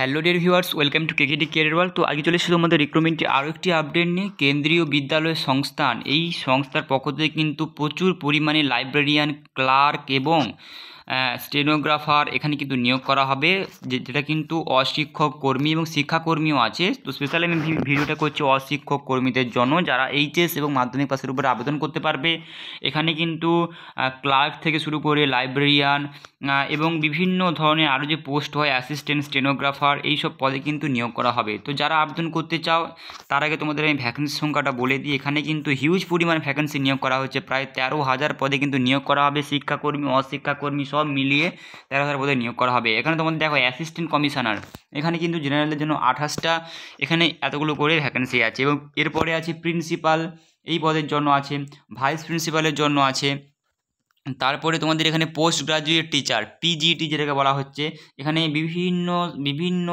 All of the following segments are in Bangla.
hello dear viewers welcome to KKD career তো আগে চলে এসেছিল আমাদের রিক্রুটমেন্টে আরও একটি আপডেট নিয়ে কেন্দ্রীয় বিদ্যালয় সংস্থান এই সংস্থার পক্ষ থেকে কিন্তু প্রচুর পরিমাণে লাইব্রেরিয়ান ক্লার্ক এবং স্টেনোগ্রাফার এখানে কিন্তু নিয়োগ করা হবে যেটা কিন্তু অশিক্ষক কর্মী এবং শিক্ষাকর্মীও আছে তো স্পেশালি আমি ভিডিওটা করছি অশিক্ষক কর্মীদের জন্য যারা এইচএস এবং মাধ্যমিক পাশের উপরে আবেদন করতে পারবে এখানে কিন্তু ক্লার্ক থেকে শুরু করে লাইব্রেরিয়ান এবং বিভিন্ন ধরনের আরও যে পোস্ট হয় অ্যাসিস্ট্যান্ট স্টেনোগ্রাফার এইসব পদে কিন্তু নিয়োগ করা হবে তো যারা আবেদন করতে চাও তার আগে তোমাদের আমি ভ্যাকেন্সির সংখ্যাটা বলে দিই এখানে কিন্তু হিউজ পরিমাণে ভ্যাকেন্সি নিয়োগ করা হচ্ছে প্রায় তেরো হাজার পদে কিন্তু নিয়োগ করা হবে শিক্ষাকর্মী অশিক্ষাকর্মী সব সব মিলিয়ে তেরো হাজার পদে নিয়োগ করা হবে এখানে তোমাদের দেখো অ্যাসিস্ট্যান্ট কমিশনার এখানে কিন্তু জেনারেলের জন্য আঠাশটা এখানে এতগুলো করে ভ্যাকেন্সি আছে এবং এরপরে আছে প্রিন্সিপাল এই পদের জন্য আছে ভাইস প্রিন্সিপালের জন্য আছে তারপরে তোমাদের এখানে পোস্ট গ্রাজুয়েট টিচার পিজিটি যেটাকে বলা হচ্ছে এখানে বিভিন্ন বিভিন্ন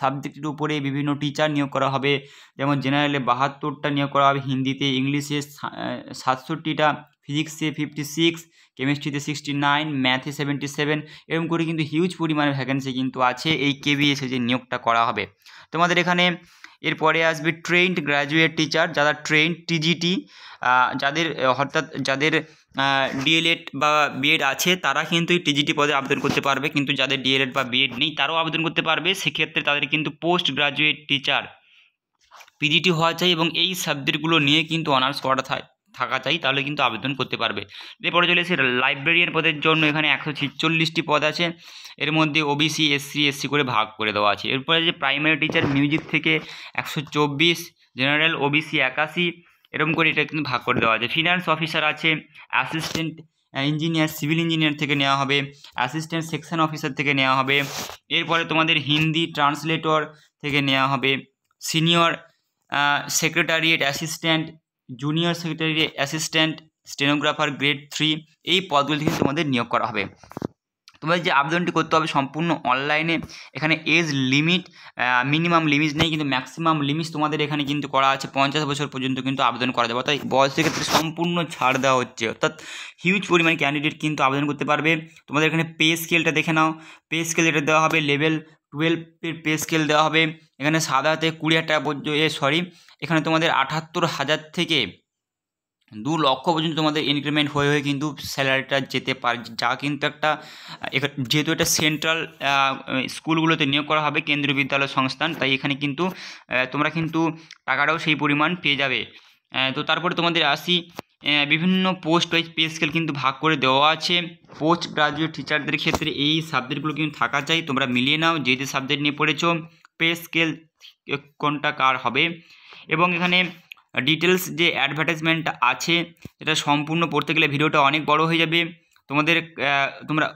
সাবজেক্টের উপরে বিভিন্ন টিচার নিয়োগ করা হবে যেমন জেনারেলে বাহাত্তরটা নিয়োগ করা হবে হিন্দিতে ইংলিশে সাতষট্টিটা ফিজিক্সে ফিফটি সিক্স কেমিস্ট্রিতে সিক্সটি নাইন ম্যাথে সেভেন্টি সেভেন এরকম করে কিন্তু হিউজ পরিমাণে ভ্যাকেন্সি কিন্তু আছে এই কেবিএসে যে নিয়োগটা করা হবে তোমাদের এখানে এরপরে আসবে ট্রেন্ড গ্র্যাজুয়েট টিচার যারা ট্রেন্ড টিজিটি যাদের অর্থাৎ যাদের ডিএলএড বা বিএড আছে তারা কিন্তু এই টিজিটি পদে আবেদন করতে পারবে কিন্তু যাদের ডিএলএড বা বিএড নেই তারাও আবেদন করতে পারবে সেক্ষেত্রে তাদের কিন্তু পোস্ট গ্র্যাজুয়েট টিচার পিজিটি হওয়া চাই এবং এই সাবজেক্টগুলো নিয়ে কিন্তু অনার্স করা থাকে থাকা চাই তাহলে কিন্তু আবেদন করতে পারবে এরপরে চলে এসে লাইব্রেরিয়ান পদের জন্য এখানে একশো ছিচল্লিশটি পদ আছে এর মধ্যে ওবিসি এসসি এসসি করে ভাগ করে দেওয়া আছে এরপরে যে প্রাইমারি টিচার মিউজিক থেকে একশো চব্বিশ জেনারেল ওবিসি একাশি এরকম করে এটা কিন্তু ভাগ করে দেওয়া আছে ফিনান্স অফিসার আছে অ্যাসিস্ট্যান্ট ইঞ্জিনিয়ার সিভিল ইঞ্জিনিয়ার থেকে নেওয়া হবে অ্যাসিস্ট্যান্ট সেকশন অফিসার থেকে নেওয়া হবে এরপরে তোমাদের হিন্দি ট্রান্সলেটর থেকে নেওয়া হবে senior secretariat assistant junior secretary assistant stenographer grade three এই পদগুলি কিন্তু তোমাদের নিয়োগ করা হবে তোমাদের যে আবেদনটি করতে হবে সম্পূর্ণ অনলাইনে এখানে এজ লিমিট মিনিমাম লিমিট নেই কিন্তু ম্যাক্সিমাম লিমিট তোমাদের এখানে কিন্তু করা আছে পঞ্চাশ বছর পর্যন্ত কিন্তু আবেদন করা যাবে অর্থাৎ বয়সের ক্ষেত্রে সম্পূর্ণ ছাড় দেওয়া হচ্ছে অর্থাৎ হিউজ পরিমাণ ক্যান্ডিডেট কিন্তু আবেদন করতে পারবে তোমাদের এখানে পে স্কেলটা দেখে নাও পে স্কেল এটা দেওয়া হবে লেভেল টুয়েলভের পে স্কেল দেওয়া হবে এখানে সাদাতে কুড়ি হাজার টাকা পর্যন্ত এ সরি এখানে তোমাদের আটাত্তর হাজার থেকে দু লক্ষ পর্যন্ত তোমাদের ইনক্রিমেন্ট হয়ে হয়ে কিন্তু স্যালারিটা যেতে পারে যা কিন্তু একটা যেহেতু এটা সেন্ট্রাল স্কুলগুলোতে নিয়োগ করা হবে কেন্দ্রীয় বিদ্যালয় সংস্থান তাই এখানে কিন্তু তোমরা কিন্তু টাকাটাও সেই পরিমাণ পেয়ে যাবে তো তারপরে তোমাদের আসি বিভিন্ন পোস্ট ওয়াইজ পে স্কেল কিন্তু ভাগ করে দেওয়া আছে পোস্ট গ্রাজুয়েট টিচারদের ক্ষেত্রে এই সাবজেক্টগুলো কিন্তু থাকা চাই তোমরা মিলিয়ে নাও যে যে সাবজেক্ট নিয়ে পড়েছো পে স্কেল কোনটা কার হবে এবং এখানে ডিটেলস যে অ্যাডভার্টাইজমেন্ট আছে এটা সম্পূর্ণ পড়তে গেলে ভিডিওটা অনেক বড় হয়ে যাবে তোমাদের তোমরা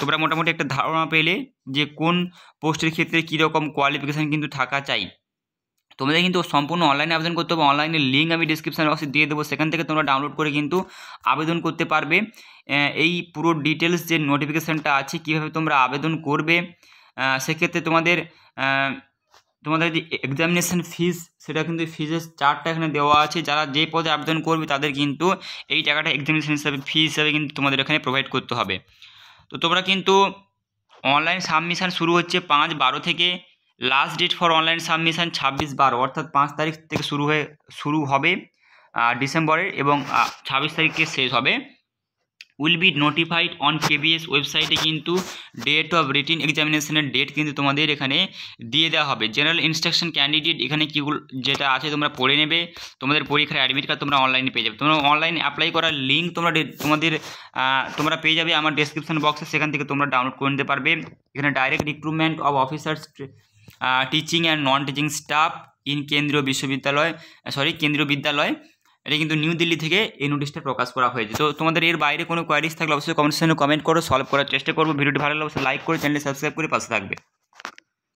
তোমরা মোটামুটি একটা ধারণা পেলে যে কোন পোস্টের ক্ষেত্রে কীরকম কোয়ালিফিকেশান কিন্তু থাকা চাই তোমাদের কিন্তু সম্পূর্ণ অনলাইনে আবেদন করতে হবে অনলাইনে লিঙ্ক আমি ডিসক্রিপশান বক্সে দিয়ে দেবো সেখান থেকে তোমরা ডাউনলোড করে কিন্তু আবেদন করতে পারবে এই পুরো ডিটেলস যে নোটিফিকেশানটা আছে কীভাবে তোমরা আবেদন করবে সেক্ষেত্রে তোমাদের তোমাদের যে এক্সামিনেশান ফিস সেটা কিন্তু ফিজের চারটা এখানে দেওয়া আছে যারা যে পদে আবেদন করবে তাদের কিন্তু এই টাকাটা এক্সামিনেশান হিসাবে ফি হিসাবে কিন্তু তোমাদের এখানে প্রোভাইড করতে হবে তো তোমরা কিন্তু অনলাইন সাবমিশান শুরু হচ্ছে পাঁচ বারো থেকে last date for online submission ছাব্বিশ বার অর্থাৎ পাঁচ তারিখ থেকে শুরু হয়ে শুরু হবে ডিসেম্বরের এবং ছাব্বিশ তারিখে শেষ হবে will be notified on KBS ওয়েবসাইটে কিন্তু ডেট অফ রিটিন এক্সামিনেশনের ডেট কিন্তু তোমাদের এখানে দিয়ে দেওয়া হবে জেনারেল ইনস্ট্রাকশন ক্যান্ডিডেট এখানে কীগুলো যেটা আছে তোমরা পড়ে নেবে তোমাদের পরীক্ষার অ্যাডমিট কার্ড তোমরা অনলাইনে পেয়ে যাবে তোমরা অনলাইনে অ্যাপ্লাই করার লিঙ্ক তোমরা তোমাদের তোমরা পেয়ে যাবে আমার ডেসক্রিপশন বক্সে সেখান থেকে তোমরা ডাউনলোড করে নিতে পারবে এখানে direct recruitment of officers teaching and non teaching staff in কেন্দ্রীয় বিশ্ববিদ্যালয় সরি কেন্দ্রীয় বিদ্যালয় এটা কিন্তু নিউ দিল্লি থেকে এই নোটিশটা প্রকাশ করা হয়েছে তো তোমাদের এর বাইরে কোনো কোয়ারিজ থাকলে অবশ্যই কমেন্ট সেকশনে কমেন্ট করো সলভ করার চেষ্টা করবো ভিডিওটি ভালো লাগলে অবশ্যই লাইক করে চ্যানেলে সাবস্ক্রাইব করে পাশে থাকবে